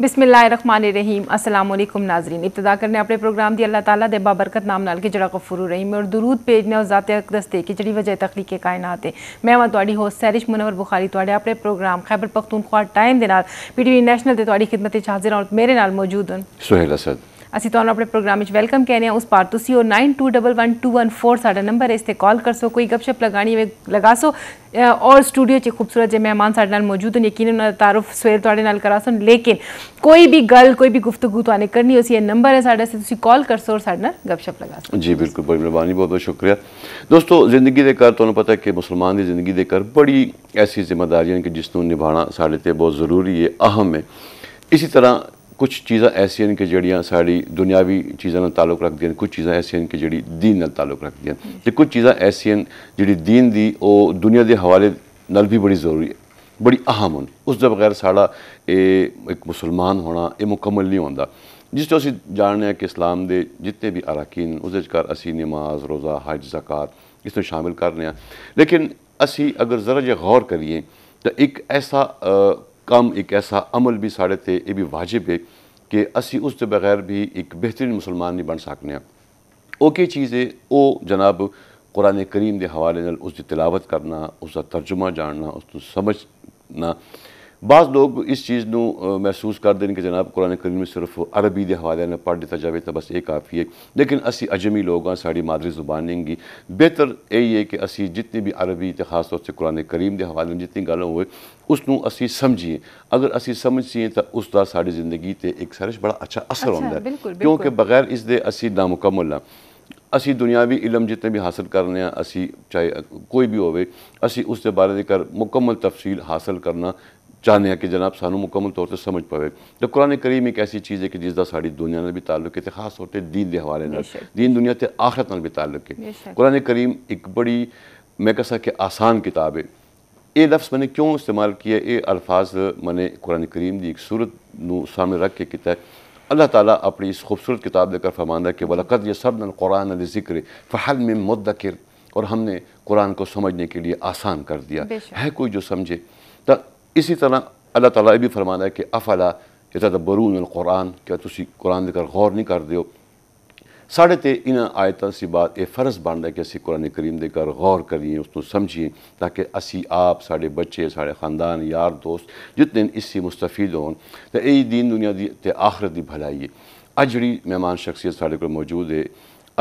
बिस्मिल्लाहिर्रहमानिर्रहीम रन रहीम असलम नाजरीन इब्तदा करने अपने प्रोग्राम की अल्लाह ताला दे बाबरकत नाम नाल के जड़ा गफूर रहीम और दरूद पेज ने अकदस दस्ते के जड़ी वजह तखलीक कायनात है मैं वहाँ थोड़ी होस्ट सैरिश मुनवर बुखारी थोड़े अपने प्रोग्राम खैबर पख्तूनख्वा टाइम के नाल पीटीवी नैशनल खिदमत हाजिर और मेरे नाल मौजूद हैं सुहेल असद असं तुम अपने प्रोग्राम वैलकम कह रहे हैं उस पर तुम और nine two double one two one four सा नंबर है इससे कॉल कर सो कोई गपशप लगानी हो लगा सो और स्टूडियो से खूबसूरत जो मेहमान साढ़े मौजूद हैं यकीन उन्होंने तारुफ सवेर थोड़े न करा सो लेकिन कोई भी गल कोई भी गुफ्तगु तो करनी उसी नंबर है साढ़े से कॉल कर सो और गपशप लगा सो जी बिल्कुल बड़ी मेहरबानी बहुत बहुत शुक्रिया दोस्तों जिंदगी देकर तुम्हें पता है कि मुसलमान की जिंदगी देकर बड़ी ऐसी जिम्मेदारियां कि जिसनों निभाना साढ़े बहुत जरूरी है अहम है इसी तरह कुछ चीज़ा ऐसियां कि जड़ियाँ सारी दुनियावी चीज़ों नाल ताल्लुक रखदियां कुछ चीज़ा ऐसियां कि जी दीन नाल ताल्लुक रखदियां तो कुछ चीज़ा ऐसियां जी जेह्ड़ी दीन दी ओह् दुनिया के हवाले नाल भी बड़ी जरूरी है बड़ी अहम हूँ उस बगैर साढ़ा एह् एक मुसलमान होना यह मुकम्मल नहीं होता जिस तो असं जानने कि इस्लाम के जितने भी अराकीन उस असी नमाज रोज़ा हज जक़ात तो शामिल करने लेकिन असी अगर ज़रा जो गौर करिए तो एक ऐसा कम एक ऐसा अमल भी साढ़े थे ये भी वाजिब है कि असी उस बगैर भी एक बेहतरीन मुसलमान नहीं बन सकने ओके चीज़ है वो जनाब कुरान करीम के हवाले न उसकी तिलावत करना उसका तर्जुमा जानना उस समझना ਬਾਜ਼ ਲੋਕ ਇਸ ਚੀਜ਼ ਨੂੰ ਮਹਿਸੂਸ ਕਰਦੇ ਨੇ ਕਿ ਜਨਾਬ ਕੁਰਾਨ ਕਰੀਮ ਵਿੱਚ ਸਿਰਫ ਅਰਬੀ ਦੇ ਹਵਾਲੇ ਨਾਲ ਪੜ੍ਹ ਦਿੱਤਾ ਜਾਵੇ ਤਾਂ ਬਸ ਇਹ ਕਾਫੀ ਹੈ ਲੇਕਿਨ ਅਸੀਂ ਅਜਮੀ ਲੋਕ ਹਾਂ ਸਾਡੀ ਮਾਦਰੀ ਜ਼ੁਬਾਨ ਨਹੀਂਗੀ ਬਿਹਤਰ ਇਹ ਹੈ ਕਿ ਅਸੀਂ ਜਿੰਨੀ ਵੀ ਅਰਬੀ ਤੇ ਖਾਸ ਤੌਰ ਤੇ ਕੁਰਾਨ ਕਰੀਮ ਦੇ ਹਵਾਲੇ ਨਾਲ ਜਿੰਨੀ ਗੱਲ ਹੋਵੇ ਉਸ ਨੂੰ ਅਸੀਂ ਸਮਝੀਏ ਅਗਰ ਅਸੀਂ ਸਮਝੀਏ ਤਾਂ ਉਸ ਦਾ ਸਾਡੀ ਜ਼ਿੰਦਗੀ ਤੇ ਇੱਕ ਸਰਚ ਬੜਾ ਅੱਛਾ ਅਸਰ ਹੁੰਦਾ ਹੈ ਕਿਉਂਕਿ ਬਗੈਰ ਇਸ ਦੇ ਅਸੀਂ ਨਾਮੁਕਮਲ ਹਾਂ ਅਸੀਂ ਦੁਨਿਆਵੀ ਇਲਮ ਜਿੰਨੇ ਵੀ ਹਾਸਲ ਕਰਨੇ ਆ ਅਸੀਂ ਚਾਹੇ ਕੋਈ ਵੀ ਹੋਵੇ ਅਸੀਂ ਉਸ ਦੇ ਬਾਰੇ ਦੇ ਕਰ ਮੁਕੰਮਲ ਤਫਸੀਲ ਹਾਸਲ ਕਰਨਾ चाहते हैं कि जनाब ਸਾਨੂੰ ਮੁਕੰਮਲ तौर पर समझ पाए तो कुरान करीम एक ऐसी चीज़ है कि जिसका साड़ी दुनिया में भी ताल्लुक है ख़ास तौर पर ਤੌਰ के हवाले ਦੇ दुनिया के دین ਦੁਨੀਆ भी ताल्लुक है कुरान करीम एक बड़ी मैं कह कि आसान किताब है ये लफ्ज़ मैंने क्यों इस्तेमाल किया ये अल्फाज मैंने कुरान करीम की एक सूरत सामने रख के किया अल्लाह ताला अपनी इस खूबसूरत किताब देकर फरमाना कि वलकद ये सब कुरान ज़िक्र फ़हल में मुदकर और हमने कुरान को समझने के लिए आसान कर दिया है कोई जो समझे तो इसी तरह अल्लाह ताला भी फरमाना है कि अफला यतदबरून कुरान क्या तुम कुरान देकर गौर नहीं कर हो साढ़े ते इन आयतों से बात यह फर्ज बनता है कि असी कुरान करीम देकर गौर करिए उसको समझिए ताकि असी आप साढ़े बच्चे साढ़े खानदान यार दोस्त जितने इसी मुस्तफीद होन तो यही दीन दुनिया की दी, आखरत की भलाई है अज जी मेहमान शख्सियत साढ़े को मौजूद है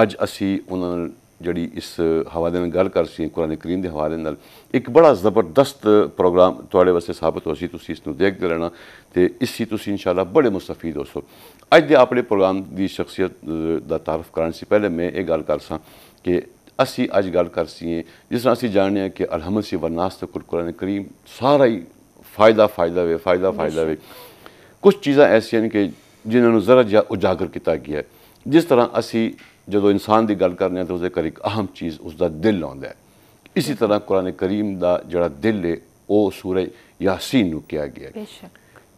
अज असी उन्होंने ਜਿਹੜੀ ਇਸ ਹਵਾਲੇ ਨਾਲ ਗੱਲ ਕਰ ਸੀ ਕੁਰਾਨ ਕਰੀਮ ਦੇ ਹਵਾਲੇ ਨਾਲ ਇੱਕ ਬੜਾ ਜ਼ਬਰਦਸਤ ਪ੍ਰੋਗਰਾਮ ਤੁਹਾਡੇ ਵਾਸਤੇ ਸਾਬਤ ਹੋ ਸੀ ਤੁਸੀਂ ਇਸ ਨੂੰ ਦੇਖਦੇ ਰਹਿਣਾ ਤੇ ਇਸ ਸੀ ਤੁਸੀਂ ਇਨਸ਼ਾਅੱਲਾ ਬੜੇ ਮੁਸਤਫੀਦ ਹੋ ਸੋ ਅੱਜ ਦੇ ਆਪਣੇ ਪ੍ਰੋਗਰਾਮ ਦੀ ਸ਼ਖਸੀਅਤ ਦਾ ਤਾਰਫ ਕਰਨ ਸੀ ਪਹਿਲੇ ਮੈਂ ਇਹ ਗੱਲ ਕਰਸਾਂ ਕਿ ਅਸੀਂ ਅੱਜ ਗੱਲ ਕਰ ਸੀ ਜਿਸ ਤਰ੍ਹਾਂ ਅਸੀਂ ਜਾਣਦੇ ਹਾਂ ਕਿ ਅਲਹਮਦ ਸੀ ਵਰਨਾਸ ਤੇ ਕੁਰਾਨ ਕਰੀਮ ਸਾਰਾ ਹੀ ਫਾਇਦਾ ਫਾਇਦਾ ਵੇ ਫਾਇਦਾ ਫਾਇਦਾ ਵੇ ਕੁਝ ਚੀਜ਼ਾਂ ਐਸੀਆਂ ਨੇ ਕਿ ਜਿਨ੍ਹਾਂ ਨੂੰ ਜ਼ਰਾ ਜਿਹਾ ਉਜਾਗਰ ਕੀਤਾ ਗਿਆ ਜਿਸ ਤਰ੍ਹਾਂ ਅਸੀਂ जो इंसान की गल करने तो उसके घर एक अहम चीज़ उसका दिल आंदा है इसी तरह कुरान करीम का जरा दिल है वो सूरज यासीन किया गया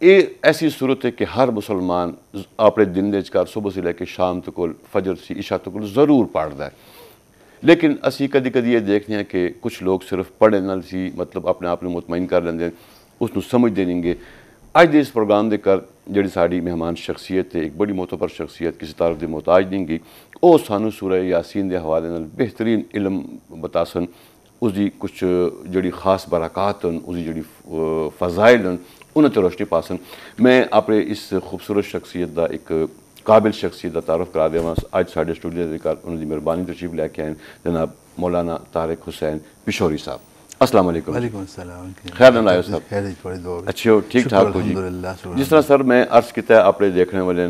ये ऐसी सूरत है कि हर मुसलमान अपने दिन देकर सुबह से लैके शाम तक तो फजर से इशा तक तो जरूर पढ़ता है लेकिन असी कभी कभी ये देखते हैं कि कुछ लोग सिर्फ पढ़े ना ही मतलब अपने आप में मुतमइन कर लेंगे उसको समझते नहीं गए अज के इस प्रोग्राम के कर जी सा मेहमान शख्सियत है एक बड़ी मोहतबर शख्सियत किसी तरफ की मोहताज नहीं गई वह सानू सूर यासीन के हवाले न बेहतरीन इलम बता सन उसकी कुछ जी खास बराकात उसकी जी फजाइल उन्होंने रोशनी पा सन मैं अपने इस खूबसूरत शख्सियत का एक काबिल शख्सियत का तारफ करा देव अज साडे स्टूडियो के घर उन्होंने मेहरबानी तशीफ लैके आए जनाब मौलाना तारिक हुसैन पिशोरी साहब अस्सलाम खैर ना आयो सर अच्छे ठीक ठाक हो जी जिस तरह सर मैं अर्ज किया अपने देखने वाले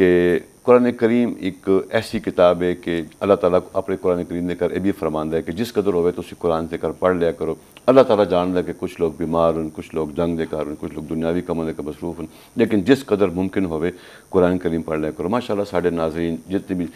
कि कुरान करीम एक ऐसी किताब है कि अल्लाह ताला अपने कुरान करीम देकर यह भी फरमान है कि जिस कदर हो तो उसी कुरान से कर पढ़ लिया करो अल्लाह ताला जान कि कुछ लोग बीमार हैं कुछ लोग जंग दे कारण कुछ लोग दुनियावी कमों के मसरूफ हैं लेकिन जिस कदर मुमकिन होवे कुरान करीम पढ़ लिया करो माशाल्लाह साढ़े नाजरीन जितने भी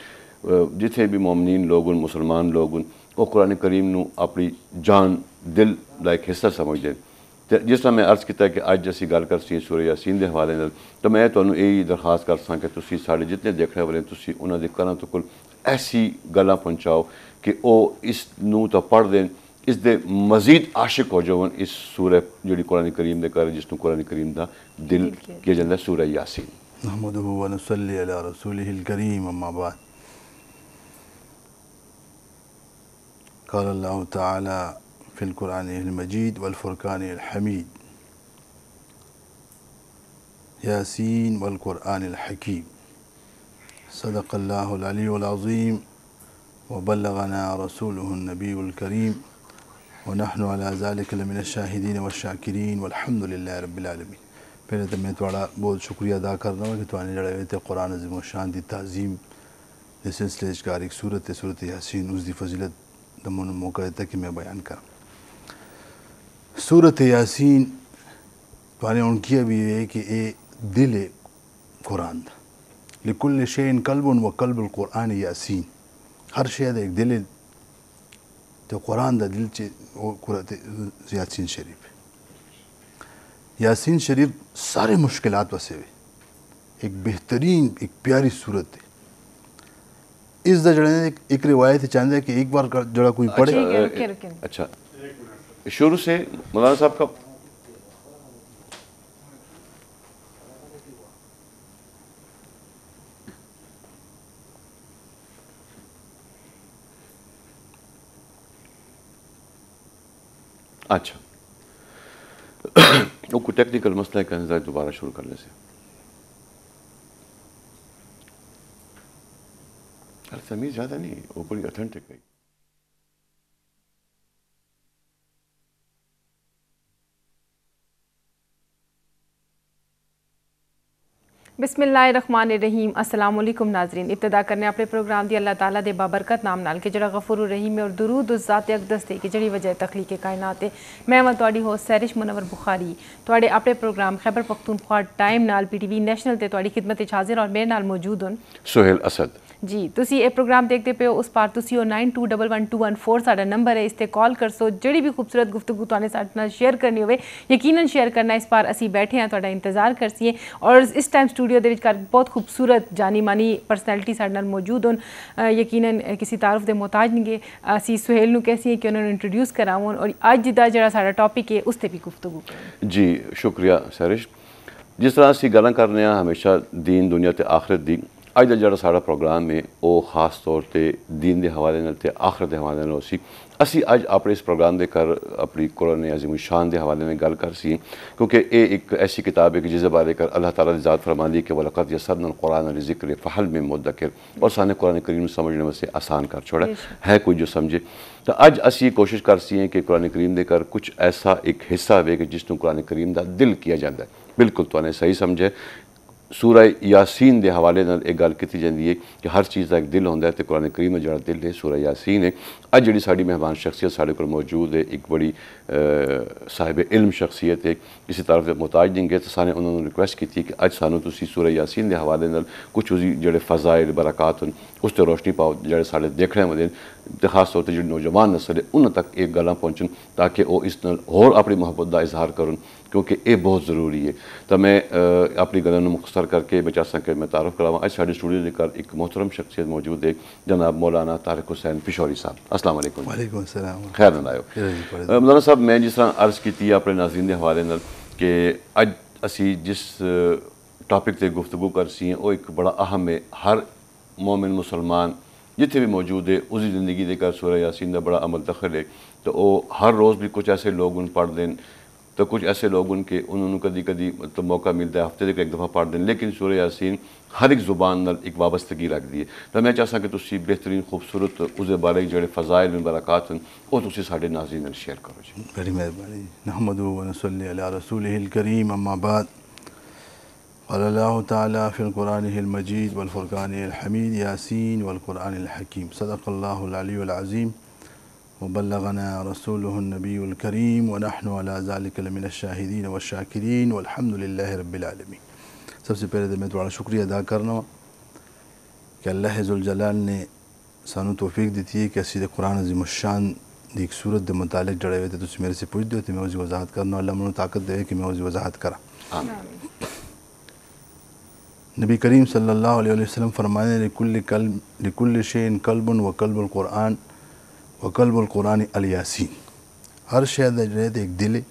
जितने भी मोमिन लोग मुसलमान लोग वो कुरान करीम अपनी जान दिल का एक हिस्सा समझते हैं जिस तरह मैं अर्ज किया कि अज असी गल कर सी सुर यासीन के हवाले तो मैं तुम्हें यही दरखास्त कर सी साढ़े जितने देखने वाले उन्होंने घर तो कुल ऐसी गल् पहुँचाओ कि वह इस तो पढ़ दे इस दे मजीद आशिक हो जाओ इस सुर जी कुरानी करीम के कारण जिसनों कुरान करीम का दिल किया जाता सुर यासीन في القرآن المجيد والفرقان الحميد ياسين والقرآن الحكيم صدق الله العلي العظيم وبلغنا رسوله النبي الكريم ونحن على ذلك لمن الشاهدين والشاكرين والحمد لله رب العالمين پہلے تو میں تھوڑا بہت شکریہ ادا کرنا ہوں کہ توانی نے جڑے تھے قرآن عظیم و شان دی تعظیم سلسلے کا ایک صورت صورت یاسین اس دی فضیلت دمون موقع تک میں بیان کروں सूरत यासीन पाने उनकी भी है कि ये दिल कुरान था लिकुल शेन कल्बन व कल्बुल कुरान यासीन हर शायद एक दिल तो कुरान द दिल चे वो कुरत यासीन शरीफ यासीन शरीफ सारे मुश्किल बसे हुए एक बेहतरीन एक प्यारी सूरत है इस द जड़े एक, एक रिवायत चाहते हैं कि एक बार जड़ा कोई अच्छा, पढ़े अच्छा, अच्छा। शुरू से मौलाना साहब का अच्छा वो टेक्निकल मसला है कहने दोबारा शुरू करने से अरे समीज ज़्यादा नहीं वो बड़ी अथेंटिक है बिसमीम अल्लाम नाजरीन इब्तदा करने अपने प्रोग्राम दी अल्लाह ताला दे बाबरकत नाम नाल के जरा गफूर रहीम और उस उजात अकदस दे कि जड़ी वजह तखलीक कायनात है मैं वा थोड़ी हो सैरिश मुनवर बुखारी थोड़े अपने प्रोग्राम खैबर पख्तूनख्वा टाइम नाल पी टी वी नैशनल ते थोड़ी खिदमत हाजिर और मेरे नाल मौजूद हन सुहेल असद ਜੀ ਤੁਸੀਂ ਇਹ ਪ੍ਰੋਗਰਾਮ ਦੇਖਦੇ ਪਏ ਹੋ ਉਸ ਪਾਰ ਤੁਸੀਂ 092112114 ਸਾਡਾ ਨੰਬਰ ਹੈ ਇਸ ਤੇ ਕਾਲ ਕਰ ਸੋ ਜਿਹੜੀ ਵੀ ਖੂਬਸੂਰਤ ਗੁਫ਼ਤਗੂ ਤੁਹਾਨੂੰ ਸਾਡੇ ਨਾਲ ਸ਼ੇਅਰ ਕਰਨੀ ਹੋਵੇ ਯਕੀਨਨ ਸ਼ੇਅਰ ਕਰਨਾ ਇਸ ਪਾਰ ਅਸੀਂ ਬੈਠੇ ਹਾਂ ਤੁਹਾਡਾ ਇੰਤਜ਼ਾਰ ਕਰਸੀਏ ਔਰ ਇਸ ਟਾਈਮ ਸਟੂਡੀਓ ਦੇ ਵਿੱਚ ਬਹੁਤ ਖੂਬਸੂਰਤ ਜਾਨੀ ਮਾਨੀ ਪਰਸਨੈਲਿਟੀ ਸਾਡੇ ਨਾਲ ਮੌਜੂਦ ਹਨ ਯਕੀਨਨ ਕਿਸੇ ਤਾਰਫ ਦੇ ਮੁਹਤਾਜ ਨਹੀਂਗੇ ਅਸੀਂ ਸੁਹੇਲ ਨੂੰ ਕਹਸੀਏ ਕਿ ਉਹਨਾਂ ਨੂੰ ਇੰਟਰੋਡਿਊਸ ਕਰਾਉਣ ਔਰ ਅੱਜ ਦਾ ਜਿਹੜਾ ਸਾਡਾ ਟੌਪਿਕ ਹੈ ਉਸ ਤੇ ਵੀ ਗੁਫ਼ਤਗੂ ਜੀ ਸ਼ੁਕਰੀਆ ਸਰਿਸ਼ ਜਿਸ ਤਰ੍ਹਾਂ ਅਸੀਂ ਗੱਲਾਂ ਕਰਨੇ ਆ ਹਮੇਸ਼ਾ دین ਦੁਨੀਆ ਤੇ ਆਖਰਤ ਦੀ अज का जो सा प्रोग्राम है वो खास तौर पर दीन के हवाले आखिर के हवाले असी अज अपने इस प्रोग्राम के घर अपनी कुरान अजीम शान के हवाले में गल कर सी क्योंकि ये एक ऐसी किताब है कि जिस बारे कर अल्लाह तला जात फरमा दी कि या यसन कुरान अली जिक्र फहल में मुद्दर और सने कुरान करीम समझने वास्तव आसान कर छोड़ा है कुछ जो समझे तो अज असी कोशिश कर सी कि कुरानी करीम के घर कुछ ऐसा एक हिस्सा वे कि जिसनों कुरानी करीम का दिल किया जाए बिल्कुल तो सही समझे सूर यासीन के हवाले एक गल की जाती है कि हर चीज़ का एक दिल होंगे तो कुरान करीम जो दिल है सूर यासीन है अब जी सा मेहमान शख्सियत साढ़े को मौजूद है एक बड़ी साहिब इलम शख्सियत है किसी तरफ मुहताज नहीं गए तो सारे उन्होंने रिक्वेस्ट की कि अच्छ सूँ सूरा यासीन के हवाले न कुछ उसकी जो फजाइल बराकात हैं उस पर रोशनी पाओ जो सा देखने वाले तो खास तौर पर जो नौजवान नसल है उन्होंने तक ये गल् पहुँचन ताकि वो इस होर अपनी मुहब्बत का इजहार करन क्योंकि ये बहुत जरूरी है तो मैं अपनी गलत मुखसर करके मैं चाहता कि मैं तारुफ करावा अच्छा स्टूडियो के घर एक मोहतरम शख्सियत मौजूद है जनाब मौलाना तारक हुसैन पिशौरी साहब असल खैर आयो मौलाना साहब मैं जिस तरह अर्ज़ की अपने नाजरन के हवाले न कि अज असी जिस टॉपिक से गुफ्तगु कर सी हैं वो एक बड़ा अहम है हर मोमिन मुसलमान जिते भी मौजूद है उसी जिंदगी देकर सुरह यासीन का बड़ा अमल दखल है तो वो हर रोज़ भी कुछ ऐसे लोग उन पढ़ देन तो कुछ ऐसे लोग उनके उन्होंने कभी कभी मतलब मौका मिलता है हफ्ते तक एक दफ़ा पढ़ दें लेकिन सूर यासीन हर एक जुबान न एक वाबस्तगी रख दी तो मैं चाहता कि तुम बेहतरीन खूबसूरत उस बारे जो फजाइल हैं वो तुम साढ़े नाजी ने शेयर करो जी बड़ी मेहरबानी नहमद रसूल करीम अम्माबाद तफ़िलकुरानमजीद वलफ़ुरान हमीद यासिन وبلغنا رسوله النبي الكريم ونحن على ذلك لمن الشاهدين والشاكرين والحمد لله رب العالمين سب سے پہلے میں تمہارا شکریہ ادا کرنا کہ اللہ ذوالجلال نے سانو توفیق دیتی ہے کہ اسی قرآن عظیم الشان دی ایک صورت دے متعلق جڑے ہوئے تھے تو میرے سے پوچھ دیو تھے میں اسے وضاحت کرنا اللہ منہ طاقت دے کہ میں اسے وضاحت کرا نبی کریم صلی اللہ علیہ وسلم فرمانے لکل قلب لکل شین قلب و قلب القرآن वकलबुलक़ुरान अल यासीन हर शइ एक दिल है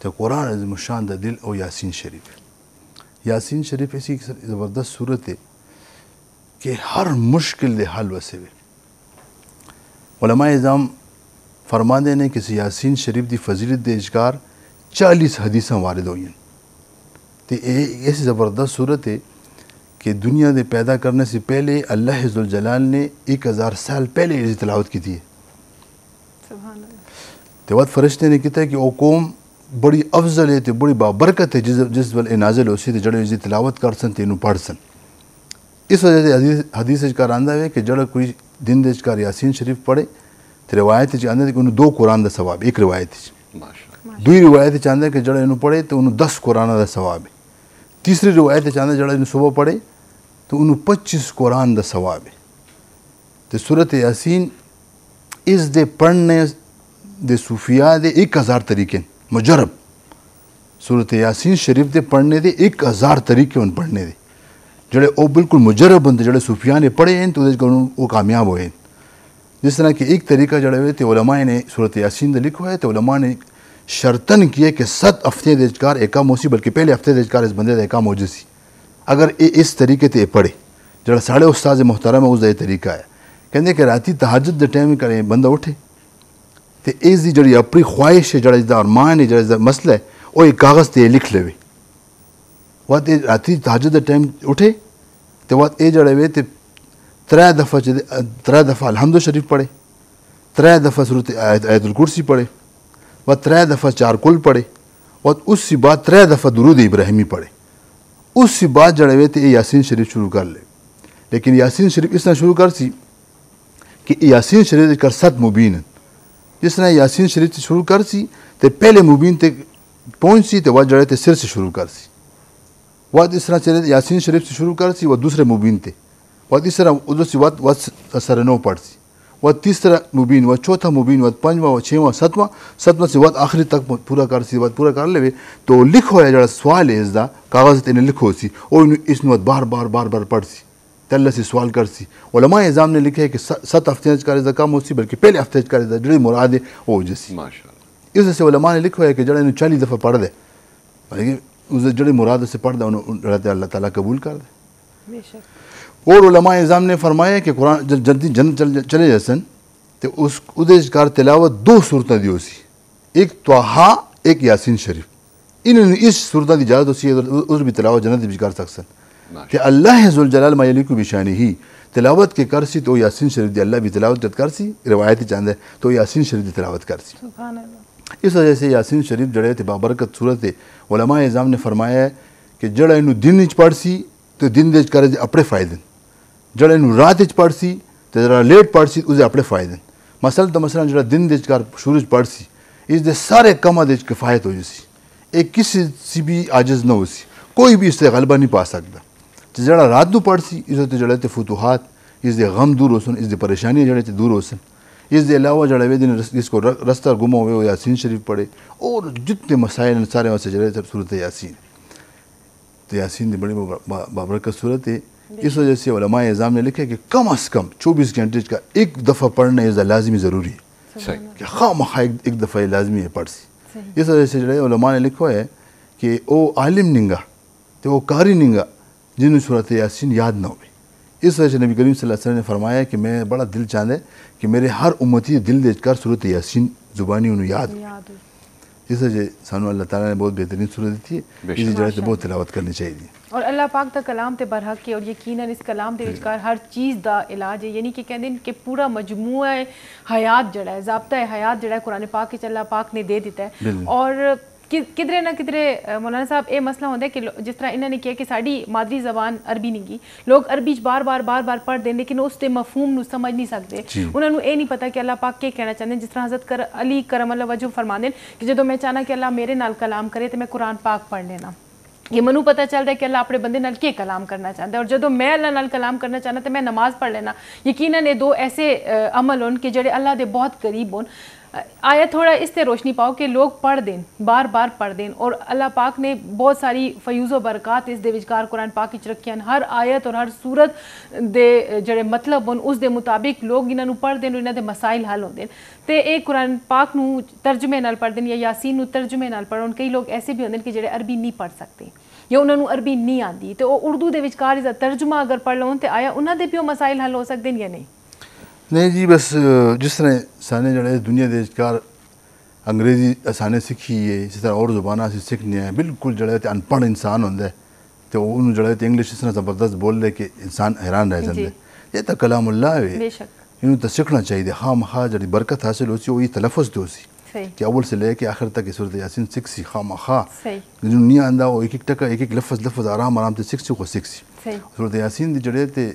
तो क़ुरान अज़म शान दिल और यासिन शरीफ है यासिन शरीफ ऐसी ज़बरदस्त सूरत है कि हर मुश्किल दे हल वसे हुए इज़ाम फरमादे ने किसी यासीन शरीफ की फजीलत के इजगार चालीस हदीसा वारिद हुई हैं तो ये ऐसी ज़बरदस्त सूरत है कि दुनिया के पैदा करने से पहले अल्लाह जलाल ने एक हज़ार साल पहले इस तलावत की थी है तो बाद फ़रिश्ते ने कहता है कि वह कौम बड़ी अफजल है तो बड़ी बाबरकत है जिस जिस वाले नाजल सी तो जड़े इसकी तिलावत कर सन तो तेनू पढ़ सन इस वजह से हदीस हदीस का आंदा है कि जड़ा कोई दिन देकार यासीन शरीफ पढ़े तो रिवायत आंदा कि उन्होंने दो कुरान का सवाब एक रिवायत दुई रिवायत आंदा कि जड़ा इन पढ़े तो उन्होंने दस कुराना का स्वाब है तीसरी रिवायत आंदा जड़ा इन सुबह पढ़े तो उन्होंने पच्चीस कुरान का सवाब है तो सूरत यासीन इस दे पढ़ने दे सूफिया दे एक हज़ार तरीके मुजरब सूरत यासीन शरीफ दे पढ़ने दे एक हज़ार तरीके उन पढ़ने दे जड़े ओह् बिल्कुल मुजरब होंदे जड़े सूफिया ने पढ़े हैं तो वो कामयाब होए जिस तरह कि एक तरीका जड़े हुए ते ने सूरत यासीन लिखो है तो उलमा ने शर्तन किए कि सत्त हफ्ते दकार एका मोसी बल्कि पहले हफ्ते दजकार इस बंदे का एका मोजे सी अगर ये इस तरीके से पढ़े जरा साढ़े उस्ताद मुहतरम है उसका यह तरीका है कहें कि राति तहाजत के टाइम करें बंदा उठे ਤੇ ਇਸ ਦੀ ਜਿਹੜੀ ਆਪਣੀ ਖੁਆਇਸ਼ ਹੈ ਜਿਹੜਾ ਇਸ ਦਾ ਅਰਮਾਨ ਹੈ ਜਿਹੜਾ ਇਸ ਦਾ ਮਸਲਾ ਹੈ ਉਹ ਇੱਕ ਕਾਗਜ਼ ਤੇ ਲਿਖ ਲਵੇ ਵਤ ਇਹ ਰਾਤੀ ਤਹਜਦ ਦੇ ਟਾਈਮ ਉਠੇ ਤੇ ਵਤ ਇਹ ਜਿਹੜੇ ਵੇ ਤੇ ਤਰੇ ਦਫਾ ਤਰੇ ਦਫਾ ਅਲਹਮਦੁ ਸ਼ਰੀਫ ਪੜੇ ਤਰੇ ਦਫਾ ਸੂਰਤ ਆਇਤੁਲ ਕੁਰਸੀ ਪੜੇ ਵਤ ਤਰੇ ਦਫਾ ਚਾਰ ਕੁਲ ਪੜੇ ਵਤ ਉਸ ਸੀ ਬਾਅਦ ਤਰੇ ਦਫਾ ਦਰੂਦ ਇਬਰਾਹੀਮੀ ਪੜੇ ਉਸ ਸੀ ਬਾਅਦ ਜਿਹੜੇ ਵੇ ਤੇ ਯਾਸੀਨ ਸ਼ਰੀਫ ਸ਼ੁਰੂ ਕਰ ਲੇ ਲੇਕਿਨ ਯਾਸੀਨ ਸ਼ਰੀਫ ਇਸ ਤਰ੍ਹਾਂ ਸ਼ੁਰੂ ਕਰ ਸੀ ਕਿ ਯਾਸੀਨ ਸ਼ਰੀਫ ਕਰ ਸਤ ਮੁਬੀਨ ਹੈ जिस तरह यासीन शरीफ से शुरू कर सी तो पहले मुबीन तक पहुँच सी तो वह जड़े तो सिर से शुरू कर सी वह इस तरह चले यासीन शरीफ से शुरू कर सी वह दूसरे मुबीन थे वह इस तरह उधर से वह वह सरनो पढ़ सी वह तीसरा मुबीन वह चौथा मुबीन वह पंचवा वह छवा सतवा सतवा से वह आखिरी तक पूरा कर सी वह पूरा कर ले तो लिखो है जरा सवाल है इसका कागज़ तेने लिखो सी और इस बार बार बार बार पढ़ सी से सवाल सी उलमा एज़ाम ने लिखा है कि सत हफ्ते कारजा कम होसी बल्कि पहले हफ्ते कारजा जो मुराद है वो जैसी इस से उलमा ने लिखा है कि जड़ा चालीस दफ़ा पढ़ दे उस जड़े मुराद से पढ़ दे अल्लाह ताली कबूल कर दे और उलमा एज़ाम ने फरमाया कि कुरान जब जल्दी चल चले जसन तो उस उदेशकार तिलावत दो सूरत दी उसी एक तोहा एक यासिन शरीफ इन्होंने इस सूरत की इजाजत उसी उस भी तिलावत जन्नत भी कर सकसन कि अल्लाह जुलजलाल मलिक बिशानी ही तिलावत के करसी तो यासिन शरीफ दी अल्लाह भी तिलावत करसी रिवायती चांद है तो यासिन शरीफ दी तिलावत करसी इस वजह से यासिन शरीफ जड़े थे बाबरकत सूरत उलमा इज़ाम ने फरमाया है कि जड़ा इन दिन पढ़सी तो दिन दे कर अपने फ़ायदे जड़ा इन रात पढ़सी तो जरा लेट पढ़सी उसे अपने फ़ायदे मसल तो मसला जरा दिन दे कर सूरज पढ़सी इस दे सारे कमा दे किफ़ायत हो जसी एक किसी से भी आजज ना हो सी कोई भी इससे गलबा नहीं पा सकता कि जड़ा रात दू पड़सी इज़ो तो जड़े फतूहत इस दे गम दूर सन इस दे परेशानियाँ जड़े ते दूर होसन इस अलावा जड़े वे दिन इसको रास्ता गुम हुए हो यासीन शरीफ पढ़े और जितने मसायल सारे वहाँ से जड़े सूरत यासीन तो यासीन दी बड़ी बाबरकत सूरत है इस वजह से वलमा एज़ाम ने लिखा कि कम अज़ कम चौबीस घंटे का एक दफ़ा पढ़ना इज़ लाजमी ज़रूरी है खाम खा एक, एक दफ़ा लाजमी है पढ़ सी इस वजह से जड़े ने लिखा है कि वो आलिम निंगा तो वो कारी निंगा जिन सूरत यासिन याद ना हुई इस वजह से नबी करीम वसल्लम ने फरमाया कि मैं बड़ा दिल चाहता है कि मेरे हर उम्मती दिल देकर सूरत यासिन जुबानी उन्हें याद इस वजह से सानू अल्लाह ताला ने बहुत बेहतरीन सूरत दी है इसी जगह से बहुत तलावत करनी चाहिए और अल्लाह पाक का कलाम तो बरहक के और यकीन इस कलाम के विचकार हर चीज़ का इलाज है यानी कि कहते हैं कि पूरा मजमू हयात जड़ा है जबता हयात जड़ा है कुरान पाक के अल्लाह पाक ने दे दिता है और कि किधरे ना किधरे मौलाना साहब ये मसला होता है कि जिस तरह इन्होंने किया कि साड़ी मादरी जबान अरबी नहीं गी लोग अरबी बार बार बार बार पढ़ते हैं लेकिन उसके मफहूम समझ नहीं सकते उन्होंने ये नहीं पता कि अल्लाह पाक के कहना चाहते हैं जिस तरह हजरत कर अली करम अल्लाह वजू फरमाते कि जो मैं चाहना कि अल्लाह मेरे नाल कलाम करे तो मैं कुरान पाक पढ़ लेना ये मनु पता चल रहा है कि अल्लाह अपने बंदे नल के कलाम करना चाहता है और जो मैं अल्लाह नल कलाम करना चाहता तो मैं नमाज पढ़ लेना यकीन ये दो ऐसे अमल होन कि जो अल्लाह के बहुत करीब होन आया थोड़ा इस तरह रोशनी पाओ कि ਲੋਕ ਪੜ੍ਹ ਦੇਣ ਬਾਰ-ਬਾਰ ਪੜ੍ਹ ਦੇਣ ਔਰ ਅੱਲਾਹ ਪਾਕ ਨੇ ਬਹੁਤ ਸਾਰੀ ਫਯੂਜ਼ ਔਰ ਬਰਕਾਤ ਇਸ ਦੇ ਵਿਚਕਾਰ ਕੁਰਾਨ ਪਾਕ ਵਿੱਚ ਰੱਖਿਆ ਹਨ ਹਰ ਆਇਤ ਔਰ ਹਰ ਸੂਰਤ ਦੇ ਜਿਹੜੇ ਮਤਲਬ ਹਨ ਉਸ ਦੇ ਮੁਤਾਬਿਕ ਲੋਕ ਇਹਨਾਂ ਨੂੰ ਪੜ੍ਹ ਦੇਣ ਇਹਨਾਂ ਦੇ ਮਸਾਇਲ ਹੱਲ ਹੁੰਦੇ ਤੇ ਇਹ ਕੁਰਾਨ ਪਾਕ ਨੂੰ ਤਰਜਮੇ ਨਾਲ ਪੜ੍ਹ ਦੇਣ ਜਾਂ ਯਾਸੀਨ ਨੂੰ ਤਰਜਮੇ ਨਾਲ ਪੜ੍ਹਨ ਕਈ ਲੋਕ ਐਸੇ ਵੀ ਹੁੰਦੇ ਨੇ ਕਿ ਜਿਹੜੇ ਅਰਬੀ ਨਹੀਂ ਪੜ੍ਹ ਸਕਦੇ ਜਾਂ ਉਹਨਾਂ ਨੂੰ ਅਰਬੀ ਨਹੀਂ ਆਂਦੀ ਤੇ ਉਹ ਉਰਦੂ ਦੇ ਵਿਚਕਾਰ ਇਸ ਦਾ ਤਰਜਮਾ ਅਗਰ ਪੜ੍ਹ ਲਵਣ ਤੇ ਆਇਆ ਉਹਨਾਂ ਦੇ ਵੀ ਉਹ ਮਸਾਇਲ ਹੱਲ ਹੋ ਸਕਦੇ ਨੇ ਜਾਂ ਨਹੀਂ नहीं जी बस जिस तरह साने जड़े दुनिया के कार अंग्रेजी असाने सीखी है इस तरह और जुबाना अस सीखने हैं बिल्कुल जड़े तो अनपढ़ इंसान होंगे तो उन जड़े तो इंग्लिश इस तरह जबरदस्त बोल ले कि इंसान हैरान रह जाते ये तो कलाम उल्ला है इन्हों तो सीखना चाहिए खाम खा जी बरकत हासिल हो सी तलफ़ तो सी कि अवल से लेके आखिर तक सूरत यासिन सीख सी खाम खा नहीं आंदा वो एक एक टका एक एक लफज लफज आराम आराम से सीख सी को सीख सी सूरत यासिन जड़े तो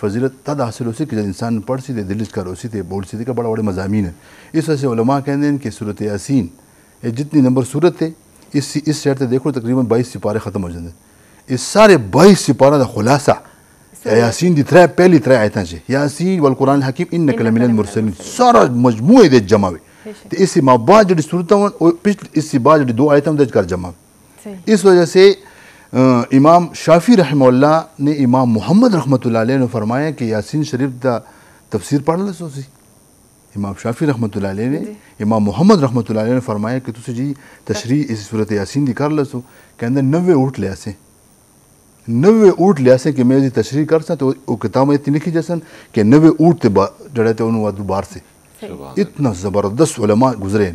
फजीलत तद हासिल हो सके इंसान पढ़ सीते दिल कर हो सीते बोल सीते का बड़ा बड़े मजामी है इस वजह से उलमा कहते हैं कि सूरत यासीन ये जितनी नंबर सूरत है इस इस शहर से देखो तो तकरीबन बाईस सिपारे ख़त्म हो जाते इस सारे बाईस सिपारा का खुलासा यासीन की त्रै पहली त्रै आयतें से यासीन वाल कुरान हकीम इन कलमिन मुरसलिन सारा मजमू दे जमा तो इसी माँ बाद जी सूरत पिछली इस बाद जी दो आयतें कर जमा इस वजह से امام شافی رحم الله نے امام محمد رحمت اللہ علیہ نے فرمایا کہ یاسین شریف دا تفسیر پڑھ لے سوسی امام شافی رحمت اللہ علیہ نے امام محمد رحمت اللہ علیہ ने फरमाया कि तुस जी तशरीह इस सूरत यासीन दी कर लसो कहंदे 90 ऊट लिया से 90 ऊट लिया से कि मैं जी तशरीह कर सा तो ओ किताब इतनी लिखी जसन कि 90 ऊट ते जड़े ते उनु वादु बार से इतना जबरदस्त उलमा गुजरे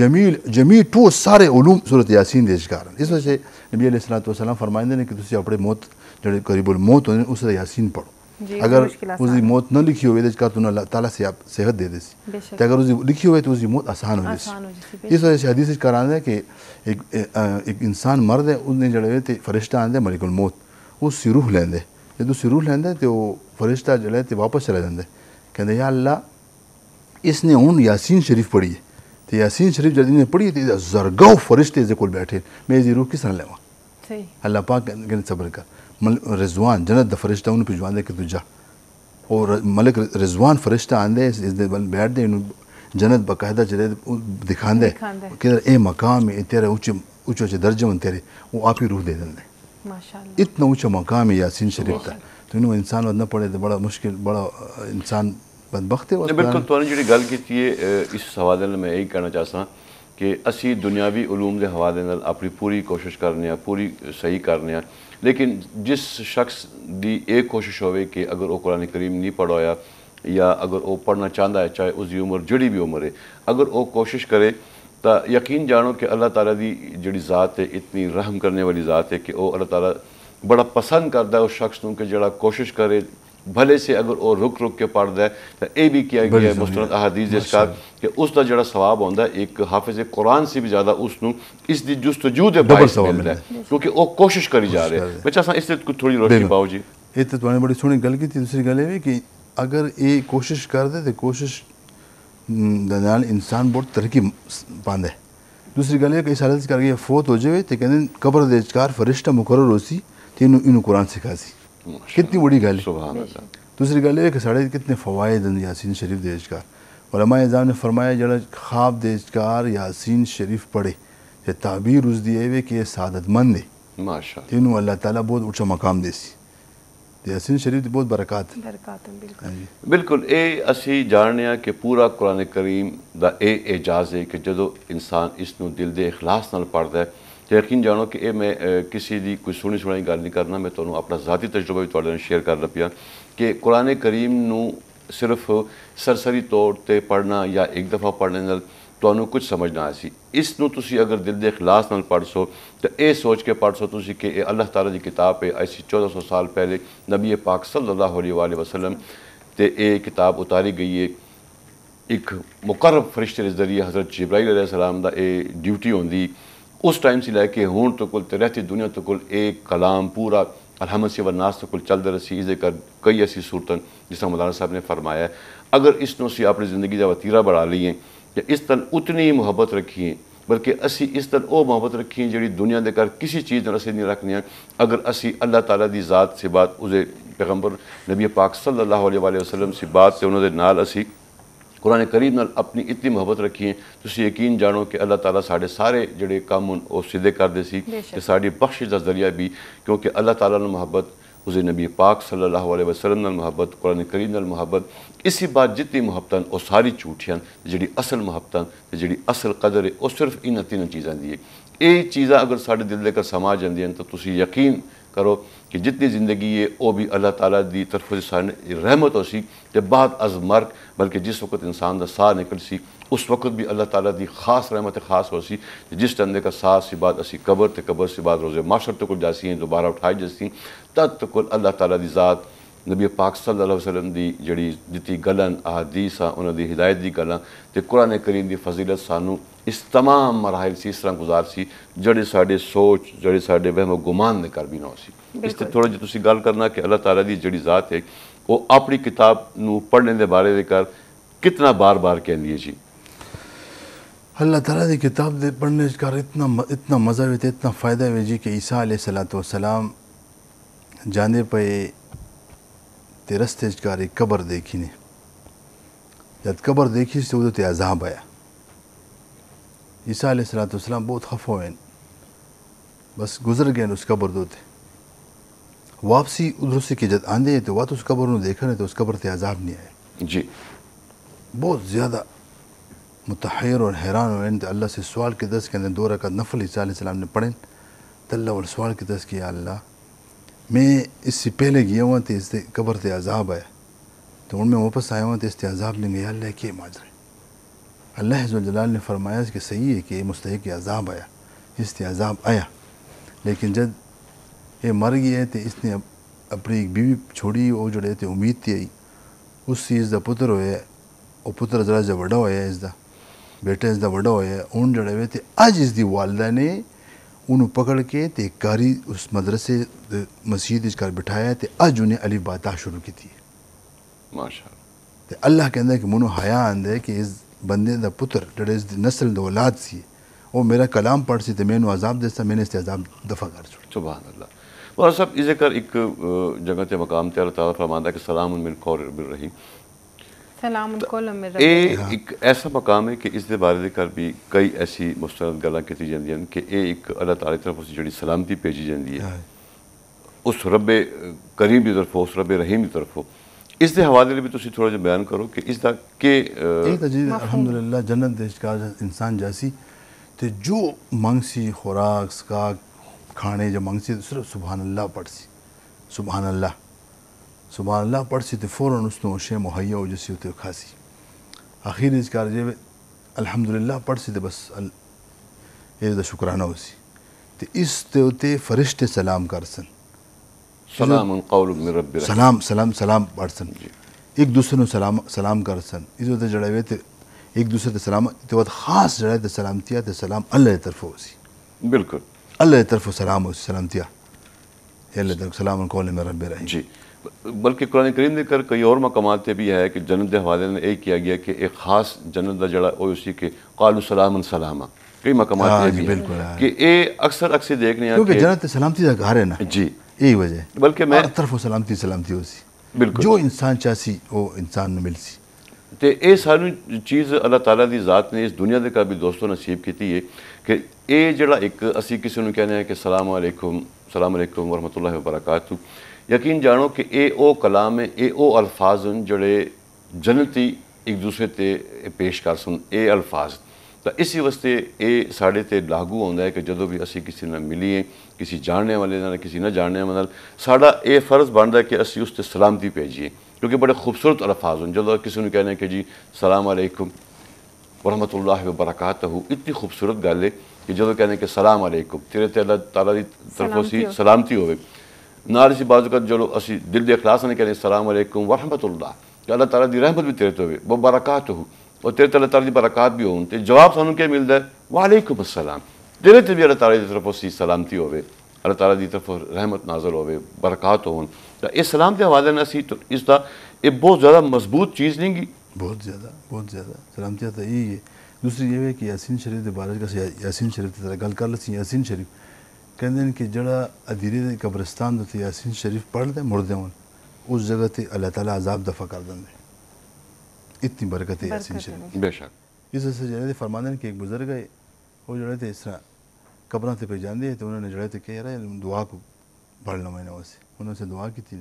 जमील जमी टू सारे उलूम सूरत यासीन दे इस वजह से नबी अलैहिस्सलाम फरमाइंदे ने कि तुसी अपने मौत जो करीबुल मौत होने उस यासीन पढ़ो अगर उसकी मौत न लिखी हुई तो तुम अल्लाह ताला से आप सेहत दे देसी तो अगर उसकी लिखी हुई तो उसकी मौत आसान हो जाती है इस वजह से हदीस कराना है कि एक एक इंसान मर्द है उसने जड़े तो फरिश्ता आंदे मलिकुल मौत उस रूह लेंदे ਜਦੋਂ ਸਿਰੂ लेंदे तो ਉਹ ਫਰਿਸ਼ਤਾ ਜਿਹੜਾ ਤੇ ਵਾਪਸ ਚਲਾ ਜਾਂਦਾ ਕਹਿੰਦੇ ਯਾ ਅੱਲਾ ਇਸ ਨੇ ਹੁਣ ਯਾਸੀਨ ਸ਼ਰੀਫ ਪੜ੍ਹੀ ਤੇ ਯਾਸੀਨ ਸ਼ਰੀਫ ਜਦ ਨੇ ਪੜ੍ਹੀ ਤੇ ਜ਼ਰਗਾਉ ਫਰਿਸ਼ਤੇ ਦੇ ਕੋਲ ਬੈਠੇ ਮੈਂ ਇਹ ਰੂਹ ਕਿਸ ਤਰ੍ਹਾਂ ਲੈਵਾਂ सही अल्लाह पाक गलत सब्र का रिजवान जन्नत द फरिश्ता उन भिजवान दे कि तू जा और मलिक रिजवान फरिश्ता आंदे इस दे बल बैठ दे जन्नत बाकायदा चले दिखा दे कि ए मकाम है तेरे ऊंचे ऊंचे ऊंचे दर्जे में तेरे वो आप ही रूह दे देंगे इतना ऊंचा मकाम है यासीन शरीफ का तो इन्हों इंसान वधना पड़े तो बड़ा मुश्किल बड़ा इंसान बदबख्त है बिल्कुल तो जी गल की इस हवाले में मैं यही कहना चाहता कि असी दुनियावी उलूम के हवाले न अपनी पूरी कोशिश करने पूरी सही करने लेकिन जिस शख्स की एक कोशिश हो अगर वह कुरानी करीम नहीं पढ़ाया या अगर वह पढ़ना चाहता है चाहे उसकी उम्र जड़ी भी उम्र है अगर वह कोशिश करे तो यकीन जानो कि अल्लाह तला की जी जात है इतनी रहम करने वाली जात है कि वह अल्लाह तला बड़ा पसंद करता है उस शख्स को कि जरा कोशिश करे ਭਲੇ ਸੇ ਅਗਰ ਉਹ ਰੁਕ ਰੁਕ ਕੇ ਪੜਦਾ ਤਾਂ ਇਹ ਵੀ ਕਿਹਾ ਗਿਆ ਹੈ ਮੁਸਤਨਦ ਅਹਦੀਸ ਦੇ ਸ਼ਕਾਰ ਕਿ ਉਸ ਦਾ ਜਿਹੜਾ ਸਵਾਬ ਹੁੰਦਾ ਇੱਕ ਹਾਫਿਜ਼ੇ ਕੁਰਾਨ ਸੇ ਵੀ ਜ਼ਿਆਦਾ ਉਸ ਨੂੰ ਇਸ ਦੀ ਜਸਤਜੂ ਦੇ ਬਾਅਦ ਮਿਲਦਾ ਕਿਉਂਕਿ ਉਹ ਕੋਸ਼ਿਸ਼ ਕਰੀ ਜਾ ਰਿਹਾ ਹੈ ਬੱਚਾ ਸਾਂ ਇਸ ਤੇ ਥੋੜੀ ਰੋਸ਼ਨੀ ਪਾਓ ਜੀ ਇਹ ਤਾਂ ਤੁਹਾਨੂੰ ਬੜੀ ਸੋਹਣੀ ਗੱਲ ਕੀਤੀ ਦੂਸਰੀ ਗੱਲ ਇਹ ਵੀ ਕਿ ਅਗਰ ਇਹ ਕੋਸ਼ਿਸ਼ ਕਰਦੇ ਤੇ ਕੋਸ਼ਿਸ਼ ਨਾਲ ਇਨਸਾਨ ਬਹੁਤ ਤਰੱਕੀ ਪਾਉਂਦਾ ਦੂਸਰੀ ਗੱਲ ਇਹ ਕਿ ਇਸ ਹਾਲਤ ਕਰ ਗਿਆ ਫੋਟ ਹੋ ਜਾਵੇ ਤੇ ਕਹਿੰਦੇ ਕਬਰ ਦੇ ਵਿਚਕਾਰ ਫਰਿਸ਼ਤਾ ਮੁਕਰਰ ਹੋਸੀ ਤੇ ਇਹਨੂੰ ਇਹਨੂੰ ਕੁਰਾਨ ਸਿਖਾਸੀ कितनी बड़ी गल दूसरी गल है कि कितने फवायद हैं यासीन शरीफ देशकार एजाम ने फरमाया जरा ख्वाब देशकार यासीन शरीफ पढ़े ये ताबीर उस दिए हुए कि सादतमंद है तीनों अल्लाह ताला बहुत ऊंचा मकाम देसी तो यासीन शरीफ ਦੀ ਬਹੁਤ ਬਰਕਤ ਹੈ ਬਰਕਤ ਹੈ ਬਿਲਕੁਲ ਬਿਲਕੁਲ ਇਹ ਅਸੀਂ ਜਾਣਦੇ ਆ ਕਿ ਪੂਰਾ ਕੁਰਾਨ ਕਰੀਮ ਦਾ ਇਹ ਇਜਾਜ਼ ਹੈ ਕਿ ਜਦੋਂ ਇਨਸਾਨ ਇਸ ਨੂੰ तो यकीन जानो कि यह मैं किसी की कोई सोहनी सोहनी गल नहीं करना मैं तुम्हें तो अपना जाती तजुर्बा भी थोड़े शेयर कर रहा पाँ कि कुरान करीम सिर्फ सरसरी तौर पर पढ़ना या एक दफ़ा पढ़ने तो कुछ समझ ना आया कि इस तुसी अगर दिल के इखलास न पढ़ सो तो यह सोच के पढ़ सो तुम कि अल्लाह तारा की किताब है ऐसी चौदह सौ साल पहले नबी पाक सल्लल्लाहु अलैहि वसल्लम ते ये किताब उतारी गई है एक मुकर फरिश्ते जरिए हज़रत जबराइल सलाम का यह ड्यूटी होंगी उस टाइम से लैके हूँ तो कुल तिरती रहती दुनिया तो कुल एक कलाम पूरा अलहमसी वनास तो कुल चलद रसी इजे कर कई ऐसी सूरतन जिसमें मौलाना साहब ने फरमाया अगर इस सी अपनी ज़िंदगी का वतीरा बढ़ा लिए या इस तरह उतनी ही मुहब्बत रखिए बल्कि असी इस तरह वो मुहब्बत रखिए जी दुनिया के घर किसी चीज़ में असं नहीं रखनी अगर असी अल्लाह तला की जात से बात उसे पैगंबर नबी पाक सल अलैहि वसलम से बात से उन्होंने नाल असी कुरान करीब नाल अपनी इतनी मुहब्बत है तुम यकीन जानो कि अल्लाह ताला साढ़े सारे जड़े काम उन सिद्धे कर दे सी कि साड़ी बख्शिश का जरिया भी क्योंकि अल्लाह ताला ने मुहब्बत उस नबी पाक सल्ला वसलम मुहब्बत कुरान नाल मुहब्बत इसी बात जितनी मुहब्बत वो सारी झूठियां जी असल मुहब्बत जी असल कदर है वह सिर्फ इन्होंने तीन चीज़ों की है ये चीज़ा अगर साढ़े दिल तक समा जाए तो यकीन करो कि जितनी ज़िंदगी है वो भी अल्लाह ताला दी तरफ से रहमत हो सी तो बाद अज मर्ग बल्कि जिस वक्त इंसान का साह निकल सी उस वक्त भी अल्लाह ताला दी खास रहमत खास हो सी जिस टंदे का साह से बाद असी कबर तो कबर से बाद रोज़े माशर तक जासी हैं दोबारा उठाई जासी तद तक अल्लाह ताला दी ज़ात नबी पाक अलैहि वसलम दी जड़ी जितनी गलन अहदीस उन्होंने हिदायत की गल् तो कुरान करीम की फजीलत सानू इस तमाम मरहल से इस तरह गुज़ार सी जड़े साढ़े सोच जड़े साढ़े वहमो गुमान ने कर भी ना उसी इस थोड़ा जी गल करना कि अल्लाह ताला की जड़ी जात है वो अपनी किताब न पढ़ने के बारे में कर कितना बार बार कह है जी अल्लाह ताला की किताब दे पढ़ने कर इतना इतना मज़ा भी इतना फ़ायदा भी जी कि ईसा सलात वसलाम जाने पे ते रस्ते एक कबर देखी ने जब कबर देखी तो उदो ते अजाब आया ईसा सलाम बहुत खफो हुए बस गुजर गए उस कबर दो वापसी उधर से कि जब आंदे तो वह तो उस कबर में नहीं तो उस कबर से आजाब नहीं आए जी बहुत ज़्यादा मुतहर और हैरान हुए तो अल्लाह से सवाल के दस के अंदर दो रखा नफल ईसा सलाम ने पढ़े तो अल्लाह और सवाल के दस किया अल्लाह मैं इससे पहले गया हुआ तो इससे कबर से आज़ाब आया तो उनमें वापस आया हुआ तो इससे आज़ाब लेंगे अल्लाह के माजरे अल्लाह ने फरमाया कि सही है कि ये मुस्तक अजाब आया इसने अजाब आया लेकिन जब ये मर गया तो इसने अपनी बीवी छोड़ी वो जोड़े थे उम्मीद थी आई उससे इसका पुत्र होया और पुत्र जरा जो बड़ा होया इसका बेटा इसका बड़ा होया उन जड़े हुए तो अज इसकी वालदा ने उन्होंने पकड़ के ते कारी उस मदरसे मस्जिद इस बिठाया तो अज उन्हें अली बाता शुरू की माशा अल्लाह कहता है कि मुनो हया आंदा है कि इस बंदे का पुत्र जेह्ड़े नस्ल दो औलाद से वो मेरा कलाम पढ़ सी तो मैं अजाब देता मैंने इसे अजाब दफा कर छोड़ सुभान अल्लाह साहब इस कर एक जगह ते मकाम ते अल्लाह ताला फरमांदा कि सलाम मिन कौर बिर रही सलाम कौल मिर ए हाँ। एक ऐसा मकाम है कि इस बारे दे कर भी कई ऐसी मुस्तनद गल की जाए कि एह् एक अल्लाह तारी तरफ उस जेह्ड़ी सलामती भेजी जाती है हाँ। उस रब्बे करीम दी तरफों उस रब्बे रहीम की तरफ हो ਇਸ ਦੇ ਹਵਾਲੇ ਵੀ ਤੁਸੀਂ ਥੋੜਾ ਜਿਹਾ ਬਿਆਨ ਕਰੋ ਕਿ ਇਸ ਦਾ ਕਿ ਇਹ ਤਾਂ ਜੀ ਅਲਹਮਦੁਲਿਲਾ ਜੰਨਤ ਦੇ ਸ਼ਿਕਾਰ ਇਨਸਾਨ ਜੈਸੀ ਤੇ ਜੋ ਮੰਗ ਸੀ ਖੁਰਾਕ ਸਕਾ ਖਾਣੇ ਜੋ ਮੰਗ ਸੀ ਸਿਰਫ ਸੁਭਾਨ ਅੱਲਾ ਪੜ ਸੀ ਸੁਭਾਨ ਅੱਲਾ ਸੁਭਾਨ ਅੱਲਾ ਪੜ ਸੀ ਤੇ ਫੌਰਨ ਉਸ ਨੂੰ ਸ਼ੇ ਮੁਹੱਈਆ ਹੋ ਜਿਸੀ ਉਤੇ ਖਾਸੀ ਅਖੀਰ ਇਸ ਕਰ ਜੇ ਅਲਹਮਦੁਲਿਲਾ ਪੜ ਸੀ ਤੇ ਬਸ ਇਹ ਦਾ ਸ਼ੁਕਰਾਨਾ ਹੋ ਸੀ ਤੇ ਇਸ ਤੇ ਉਤੇ ਫਰਿਸ਼ਤੇ ਸਲਾਮ ਕਰਸਨ सलाम कौल सलाम सलाम सलाम अड़सन एक दूसरे ने सलाम सलाम कर सन इस वजह जड़ा हुए थे एक दूसरे के सलाम तो बहुत खास जड़ा थे सलामतिया थे सलाम अल्लाह तरफ उसी बिल्कुल अल्लाह तरफ सलाम उसी सलामतिया अल्लाह तरफ सलाम कौल में रब रही जी बल्कि कुरान करीम देखकर कई और मकामात भी है कि जन्नत के हवाले ने एक किया गया कि एक ख़ास जन्नत का जड़ा वो उसी के कालु सलाम सलामा कई मकामात भी बिल्कुल कि ये अक्सर अक्सर देखने आते हैं क्योंकि जन्नत सलामती का घर है ना जी ای وجه ਬਲਕਿ ਮੈਂ ਹਰ ਤਰਫੋਂ ਸਲਾਮਤੀ ਸਲਾਮਤੀ ਹੋਸੀ ਬਿਲਕੁਲ ਜੋ ਇਨਸਾਨ ਚਾਸੀ ਉਹ ਇਨਸਾਨ ਨੂੰ ਮਿਲਸੀ ਤੇ ਇਹ ਸਾਨੂੰ ਚੀਜ਼ ਅੱਲਾਹ ਤਾਲਾ ਦੀ ਜ਼ਾਤ ਨੇ ਇਸ ਦੁਨੀਆ ਦੇ ਕਾਬਿਲ ਦੋਸਤੋ ਨਸੀਬ ਕੀਤੀ ਹੈ ਕਿ ਇਹ ਜਿਹੜਾ ਇੱਕ ਅਸੀਂ ਕਿਸੇ ਨੂੰ ਕਹਿੰਦੇ ਆ ਕਿ ਸਲਾਮ ਅਲੈਕੁਮ ਸਲਾਮ ਅਲੈਕੁਮ ਵਰਹਮਤੁਲਲਾਹ ਵਬਰਕਾਤੁ ਯਕੀਨ ਜਾਣੋ ਕਿ ਇਹ ਉਹ ਕਲਾਮ ਹੈ ਇਹ ਉਹ ਅਲਫਾਜ਼ ਹਨ ਜਿਹੜੇ ਜਨਤੀ ਇੱਕ ਦੂਸਰੇ ਤੇ ਪੇਸ਼ ਕਰ ਸੁਣ ਇਹ ਅਲਫਾਜ਼ तो इसी वास्ते ये साढ़े तो लागू आता है कि जो भी असं किसी न मिलीए किसी जानने वाले ना, किसी न जानने वाले साढ़ा ये फर्ज़ बनता है कि असी उस सलामती भेजिए क्योंकि बड़े खूबसूरत अल्फाज हैं जो किसी कहने कि जी सलाम अलैकुम वरहमत ला वरकत हो इतनी खूबसूरत गल है कि जो कहने कि सलाम अलैकुम तेरे ते अल्लाह तला की तरफ से सलामती हो बाजूकत जो असं दिल के अखलास नहीं कहने सलाम अलैकुम वरहमत ला अल्लाह तला की रहमत भी तेरे तो हो वरकत हो और तेरे तला ताली बरक़ात बि भी ते जवाब सू मिलता है वालेकुम असलम तेरे से भी अल्लाह तारा की तरफों सी सलामती होवे अल्लाह तारा की तरफ़ो रहमत नाज़ल हो बरकत हो तो इस्लाम के हवाले ने असी इसका ये बहुत ज़्यादा मजबूत चीज़ नहीं गी बहुत ज़्यादा बहुत ज़्यादा सलामती तो यही है दूसरी ये है कि यासीन शरीफ के बारे में यासीन शरीफ की तरह गल कर लें यासीन शरीफ कहते हैं कि जड़ा अधीरे कब्रस्तान यासीन शरीफ पढ़ते मुड़दे हो उस जगह से अल्लाह तला आजाब दफ़ा कर देंगे इतनी बरकत है यासीन बेशक इस वजह से फरमाने कि एक बुजुर्ग है वो जड़े थे इस तरह कब्र से पे जाते तो उन्होंने जड़े थे कह रहा है दुआ को पढ़ लो मैंने वैसे उन्होंने दुआ की थी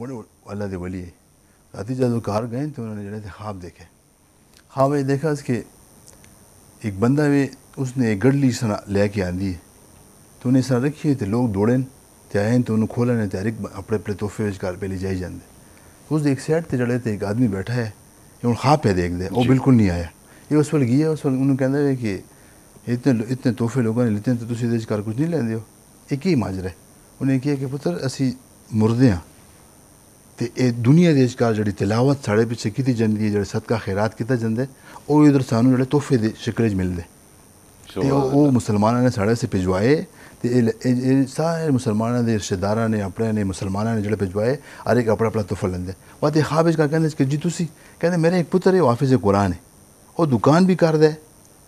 बड़े अल्लाह के बलिए है रात जब कार गए तो उन्होंने जड़े थे खाब देखे खाब ये देखा इसके एक बंदा भी उसने एक गडली इस तरह लेके आंदी है तो उन्हें इस तरह रखी है तो लोग दौड़े तो आए तो उन्होंने खोलन तो हर एक अपने अपने तोहफे कार पे ले जाए जाते उस एक सैड से जड़े थे एक आदमी बैठा है ਹੁਣ ਖਾਬ ਪਿਆ ਦੇਖਦੇ ਉਹ ਬਿਲਕੁਲ ਨਹੀਂ ਆਇਆ ਇਹ ਉਸ ਵੇਲੇ ਗਿਆ ਉਸ ਵੇਲੇ ਉਹਨੂੰ ਕਹਿੰਦਾ ਵੇ ਕਿ ਇਤਨੇ ਇਤਨੇ ਤੋਹਫੇ ਲੋਕਾਂ ਨੇ ਲਿੱਤੇ ਤੇ ਤੁਸੀਂ ਇਹਦੇ ਵਿੱਚ ਕਰ ਕੁਝ ਨਹੀਂ ਲੈਂਦੇ ਹੋ ਇਹ ਕੀ ਮਾਜਰਾ ਹੈ ਉਹਨੇ ਕਿਹਾ ਕਿ ਪੁੱਤਰ ਅਸੀਂ ਮਰਦੇ ਆ ਤੇ ਇਹ ਦੁਨੀਆ ਦੇ ਇਸ਼ਕਾਰ ਜਿਹੜੀ ਤਿਲਾਵਤ ਸਾਡੇ ਪਿੱਛੇ ਕੀਤੀ ਜਾਂਦੀ ਹੈ ਜਿਹੜੇ ਸਦਕਾ ਖੈਰਾਤ ਕੀਤਾ ਜਾਂਦਾ ਉਹ ਇਧਰ ਸਾਨੂੰ ਜਿਹੜੇ ਤੋਹਫੇ ਦੇ ਸ਼ਿਕਰੇਜ ਮਿਲਦੇ ਤੇ ਉਹ ਮੁਸਲਮਾਨਾਂ ਨੇ ਸਾਡੇ ਸੇ ਭਿਜਵਾਏ तो सारे मुसलमान के रिश्तेदार ने अपने ने मुसलमान ने जो भिजवाए हर एक अपना अपना तुफा लेंदे वह खाबिज का कहें कि जी तुम कहते मेरे एक पुत्र है हाफिज कुरान है वो दुकान भी कर दे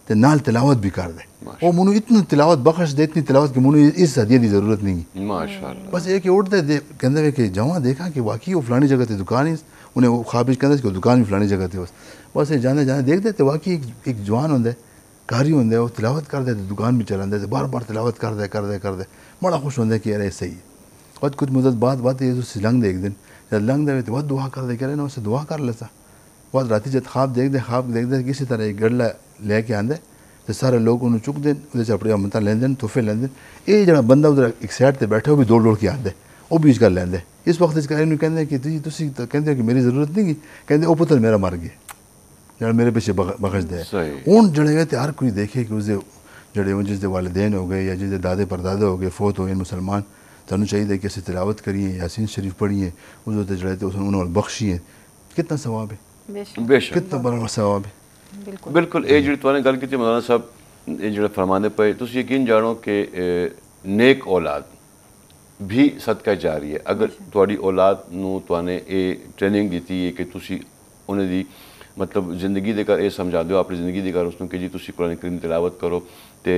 ते नाल तिलावत भी कर दे वह मैं इतनी तिलावत बख्श दे इतनी तिलावत कि मैं इस हदीय की जरूरत नहीं बस एक उठते दे कहते हैं कि जमा देखा कि वाकई वो फलानी जगह से दुकान ही उन्हें खाबिज कहते दुकान भी फलानी जगह थे बस बस ये जाने जाने देखते दे, वाकई एक जवान होंगे कारी होंगे वो तिलावत कर दे दुकान भी चला थे बार बार तिलावत कर दे कर दे कर दे बड़ा खुश होंगे कि यार ऐसे ही और कुछ मुदत बाद बात ये उससे लंग दे एक दिन जब लंग दे तो बहुत दुआ कर दे कह ना उससे दुआ कर लेता बहुत रात जब ख्वाब देख दे ख्वाब देख दे किसी तरह एक गड़ला लेके आंदे तो सारे लोग उन्होंने चुक दें उधर चपड़िया मनता लेन तोहफे लेंदे ये जरा बंदा उधर एक साइड पर बैठे वो भी दौड़ दौड़ के आंदे वो भी इसका लेंदे इस वक्त इसका कहते कि तुम कहते कि मेरी जरूरत नहीं गई कहते वो पुत्र मेरा मर गया जो मेरे पिछले बख्श दे उन जो तो हर कोई देखे कि उसके जड़े हुए जिसके वालदेन हो गए या जिसके दादे परदादे हो गए फौत हो गए मुसलमान तुम्हें तो चाहिए कि असं तिलावत करिए यासीन शरीफ पढ़िए उस जड़े तो उन्होंने बख्शिए कितना स्वभाव है कितना बड़ा स्वभाव है बिल्कुल ये जी तुमने गल की मौलाना साहब ये जो फरमाने पे तुम यकीन जानो कि नेक औलाद भी सदका जा रही है अगर थोड़ी औलाद नू तुमने ये ट्रेनिंग दी कि तुम उन्हें मतलब जिंदगी देकर यह समझा दो अपनी जिंदगी देकर उसको कि जी तुम कुरानी करीम तिलावत करो तो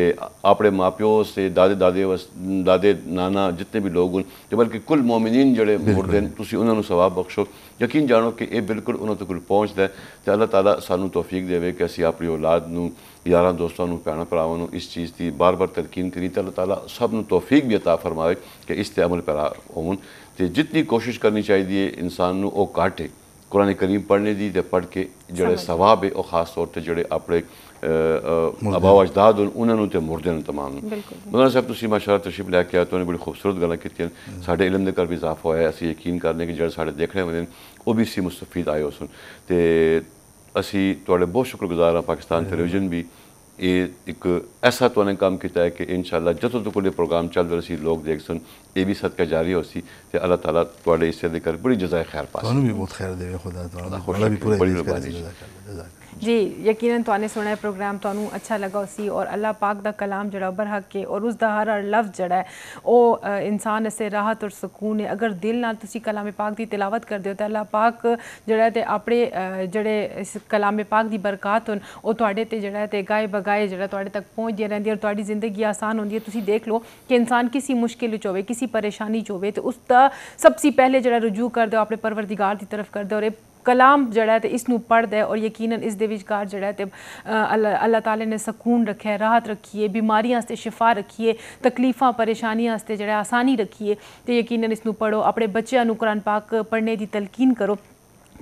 अपने माँ प्यो से दादे दादे वस दादे नाना जितने भी लोग हो बल्कि कुल मोमिनीन जड़े मुड़ते हैं तुम उन्होंने स्वाब बख्शो यकीन जाो कि यह बिल्कुल उन्होंने कुछ पहुँचता है तो अल्लाह तला सू तोफीक दे कि असी अपनी औलाद न यार दोस्तों भैन भरावों इस चीज़ की बार बार तरकीन करी तो अल्लाह तला सबू तोफीक भी अता फरमाए कि इस अमल पैरा हो जितनी कोशिश करनी चाहिए इंसान को घट है कुरान करीम पढ़ने दी ते पढ़ के जेह्ड़े सवाब और खास तौर पर जेह्ड़े अपने अबाव अजदाद उन्होंने तो मुर्दे हैं तमाम मौलाना साहब तुम माशा तशीफ लैके आए तो उन्हें बड़ी खूबसूरत गलत की हम्म। साढ़े इलम के घर भी इजाफा होया असं यकीन करने कि जो सा देखने वाले ओह् भी इसी मुस्तफीद आए उस असी थोड़े बहुत शुक्रगुजार हाँ पाकिस्तान हम्म। टेलीविजन भी ये एक ऐसा तो ने काम किया है कि इन शाला जो तक ये तो प्रोग्राम चल रहे थे लोग देख सुन ये भी सदका जारी हो सी तो अल्लाह ताला तुम्हारे इससे लेकर बड़ी जजाय खैर पास भी बहुत खैर देवे खुदा बड़ी ਜੀ ਯਕੀਨਨ ਤੁਹਾਨੂੰ ਸੁਣਾ ਹੈ ਪ੍ਰੋਗਰਾਮ ਤੁਹਾਨੂੰ ਅੱਛਾ ਲੱਗਾ ਸੀ ਔਰ ਅੱਲਾਹ ਪਾਕ ਦਾ ਕਲਾਮ ਜਿਹੜਾ ਬਰਹਕ ਕੇ ਔਰ ਉਸ ਦਾ ਹਰ ਹਰ ਲਫ਼ਜ਼ ਜਿਹੜਾ ਹੈ ਉਹ ਇਨਸਾਨ ਇਸੇ ਰਾਹਤ ਔਰ ਸਕੂਨ ਹੈ ਅਗਰ ਦਿਲ ਨਾਲ ਤੁਸੀਂ ਕਲਾਮ ਪਾਕ ਦੀ ਤਿਲਾਵਤ ਕਰਦੇ ਹੋ ਤਾਂ ਅੱਲਾਹ ਪਾਕ ਜਿਹੜਾ ਤੇ ਆਪਣੇ ਜਿਹੜੇ ਇਸ ਕਲਾਮ ਪਾਕ ਦੀ ਬਰਕਾਤ ਹਨ ਉਹ ਤੁਹਾਡੇ ਤੇ ਜਿਹੜਾ ਤੇ ਗਾਏ ਬਗਾਏ ਜਿਹੜਾ ਤੁਹਾਡੇ ਤੱਕ ਪਹੁੰਚਦੀਆਂ ਰਹਿੰਦੀਆਂ ਔਰ ਤੁਹਾਡੀ ਜ਼ਿੰਦਗੀ ਆਸਾਨ ਹੁੰਦੀ ਹੈ ਤੁਸੀਂ ਦੇਖ ਲਓ ਕਿ ਇਨਸਾਨ ਕਿਸੇ ਮੁਸ਼ਕਿਲ ਵਿੱਚ ਹੋਵੇ ਕਿਸੇ ਪਰੇਸ਼ਾਨੀ ਚ ਹੋਵੇ ਤੇ ਉਸ ਦਾ ਸਭ ਤੋਂ ਪਹਿਲੇ ਜਿਹੜਾ ਰਜੂ ਕਰਦੇ ਹੋ ਆਪਣੇ ਪਰਵਰਦੀਗਾਰ ਦੀ ਤਰਫ ਕਰਦੇ ਹੋ ਔਰ ਕਲਾਮ ਜਿਹੜਾ ਤੇ ਇਸ ਨੂੰ ਪੜਦਾ ਹੈ ਔਰ ਯਕੀਨਨ ਇਸ ਦੇ ਵਿਚਕਾਰ ਜਿਹੜਾ ਤੇ ਅੱਲਾਹ ਤਾਲਾ ਨੇ ਸਕੂਨ ਰੱਖਿਆ ਰਾਹਤ ਰੱਖੀਏ ਬਿਮਾਰੀਆਂ ਵਾਸਤੇ ਸ਼ਿਫਾ ਰੱਖੀਏ ਤਕਲੀਫਾਂ ਪਰੇਸ਼ਾਨੀਆਂ ਵਾਸਤੇ ਜਿਹੜਾ ਆਸਾਨੀ ਰੱਖੀਏ ਤੇ ਯਕੀਨਨ ਇਸ ਨੂੰ ਪੜੋ ਆਪਣੇ ਬੱਚਿਆਂ ਨੂੰ ਕੁਰਾਨ ਪਾਕ ਪੜ੍ਹਨੇ ਦੀ ਤਲਕੀਨ ਕਰੋ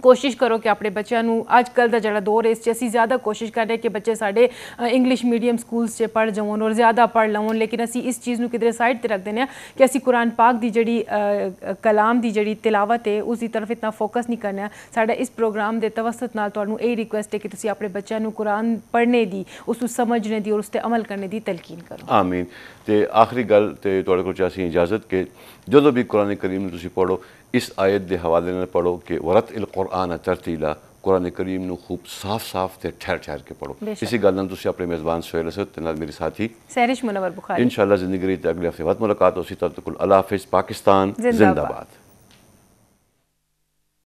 ਕੋਸ਼ਿਸ਼ ਕਰੋ ਕਿ ਆਪਣੇ ਬੱਚਿਆਂ ਨੂੰ ਅੱਜ ਕੱਲ ਦਾ ਜਿਹੜਾ ਦੌਰ ਹੈ ਇਸ 'ਚ ਅਸੀਂ ਜ਼ਿਆਦਾ ਕੋਸ਼ਿਸ਼ ਕਰ ਰਹੇ ਕਿ ਬੱਚੇ ਸਾਡੇ ਇੰਗਲਿਸ਼ ਮੀਡੀਅਮ ਸਕੂਲਸ 'ਚ ਪੜ ਜਾਵਣ ਔਰ ਜ਼ਿਆਦਾ ਪੜ ਲਵਣ ਲੇਕਿਨ ਅਸੀਂ ਇਸ ਚੀਜ਼ ਨੂੰ ਕਿਧਰੇ ਸਾਈਡ ਤੇ ਰੱਖ ਦਿੰਨੇ ਆ ਕਿ ਅਸੀਂ ਕੁਰਾਨ ਪਾਕ ਦੀ ਜਿਹੜੀ ਕਲਾਮ ਦੀ ਜਿਹੜੀ ਤਿਲਾਵਤ ਹੈ ਉਸ ਦੀ ਤਰਫ ਇਤਨਾ ਫੋਕਸ ਨਹੀਂ ਕਰਨਾ ਸਾਡਾ ਇਸ ਪ੍ਰੋਗਰਾਮ ਦੇ ਤਵਸਤ ਨਾਲ ਤੁਹਾਨੂੰ ਇਹ ਰਿਕੁਐਸਟ ਹੈ ਕਿ ਤੁਸੀਂ ਆਪਣੇ ਬੱਚਿਆਂ ਨੂੰ ਕੁਰਾਨ ਪੜ੍ਹਨੇ ਦੀ ਉਸ ਨੂੰ ਸਮਝਣੇ ਦੀ ਔਰ ਉਸ ਤੇ ਅਮਲ ਕਰਨੇ ਦੀ ਤਲਕੀਨ ਕਰੋ ਆਮੀਨ ਤੇ ਆਖਰੀ ਗੱਲ ਤੇ ਤੁਹਾਡੇ ਕੋਲ ਚਾਹੀ ਇਜਾਜ਼ਤ ਕਿ ਜਦੋਂ ਵੀ ਕੁਰਾਨ ਕਰੀਮ ਨੂੰ ਤੁਸੀਂ ਪੜੋ इस आयत के हवाले ने पढ़ो कि वरत इल कुरआन तरतीला कुरान करीम खूब साफ साफ से ठहर ठहर के पढ़ो इसी गल अपने मेजबान सोएल मेरे साथी सहरिश मुनवर बुखार इन जिंदगी अगले हफ्ते बाद मुलाकात हो तब तो अला हाफिज पाकिस्तान जिंदाबाद